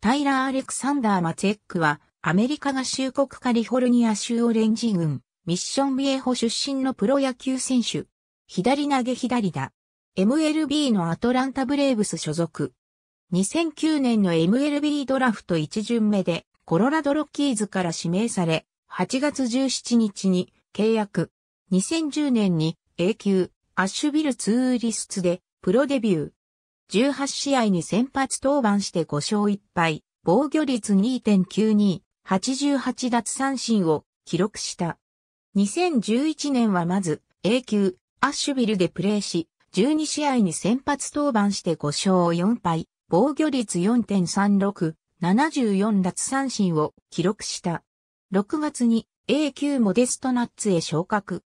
タイラー・アレクサンダー・マツェックは、アメリカ合衆国カリフォルニア州オレンジ郡、ミッションビエホ出身のプロ野球選手。左投げ左打。MLB のアトランタブレーブス所属。2009年の MLB ドラフト1巡目で、コロラドロッキーズから指名され、8月17日に契約。2010年に A 級、アッシュビルツーリスツでプロデビュー。18試合に先発登板して5勝1敗、防御率2.92、88奪三振を記録した。2011年はまず A 級アッシュビルでプレーし、12試合に先発登板して5勝4敗、防御率4.36、74奪三振を記録した。6月に A 級モデストナッツへ昇格。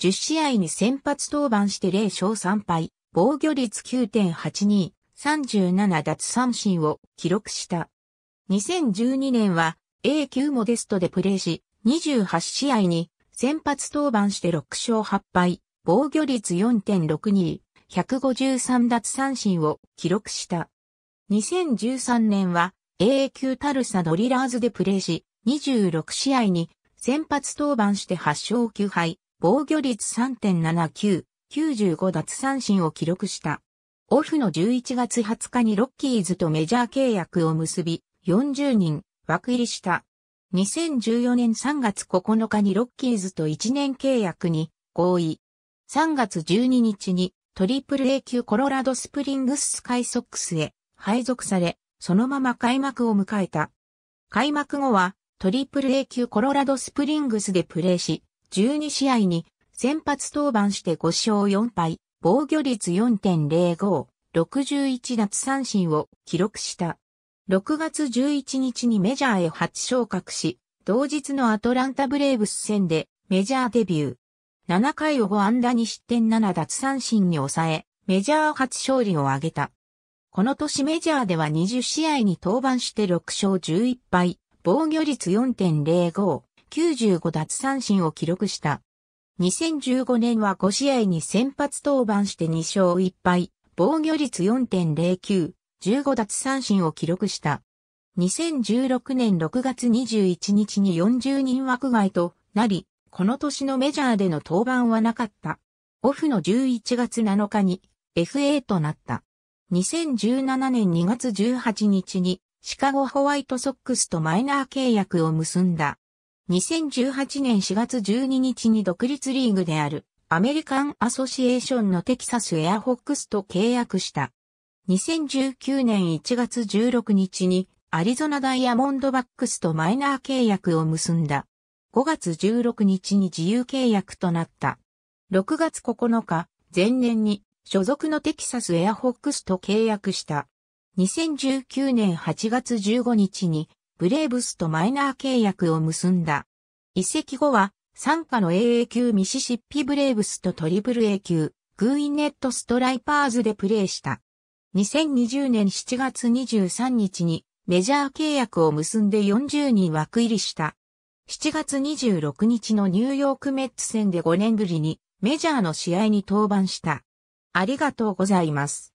10試合に先発登板して0勝3敗、防御率9.82、37奪三振を記録した。2012年は A 級モデストでプレーし、28試合に先発登板して6勝8敗、防御率4.62、153奪三振を記録した。2013年は A 級タルサドリラーズでプレーし、26試合に先発登板して8勝9敗、防御率3.79、95奪三振を記録した。オフの11月20日にロッキーズとメジャー契約を結び、40人枠入りした。2014年3月9日にロッキーズと1年契約に合意。3月12日にトリプル A 級コロラドスプリングススカイソックスへ配属され、そのまま開幕を迎えた。開幕後はトリプル A 級コロラドスプリングスでプレーし、12試合に先発登板して5勝4敗、防御率4.05、61奪三振を記録した。6月11日にメジャーへ初昇格し、同日のアトランタブレーブス戦でメジャーデビュー。7回を5安打に失点7奪三振に抑え、メジャー初勝利を挙げた。この年メジャーでは20試合に登板して6勝11敗、防御率4.05、95奪三振を記録した。2015年は5試合に先発登板して2勝1敗、防御率4.09、15奪三振を記録した。2016年6月21日に40人枠外となり、この年のメジャーでの登板はなかった。オフの11月7日に FA となった。2017年2月18日にシカゴホワイトソックスとマイナー契約を結んだ。2018年4月12日に独立リーグであるアメリカンアソシエーションのテキサスエアホックスと契約した。2019年1月16日にアリゾナダイヤモンドバックスとマイナー契約を結んだ。5月16日に自由契約となった。6月9日、前年に所属のテキサスエアホックスと契約した。2019年8月15日にブレーブスとマイナー契約を結んだ。移籍後は、参加の AA 級ミシシッピブレーブスとトリプル A 級、グーインネットストライパーズでプレーした。2020年7月23日にメジャー契約を結んで40人枠入りした。7月26日のニューヨークメッツ戦で5年ぶりにメジャーの試合に登板した。ありがとうございます。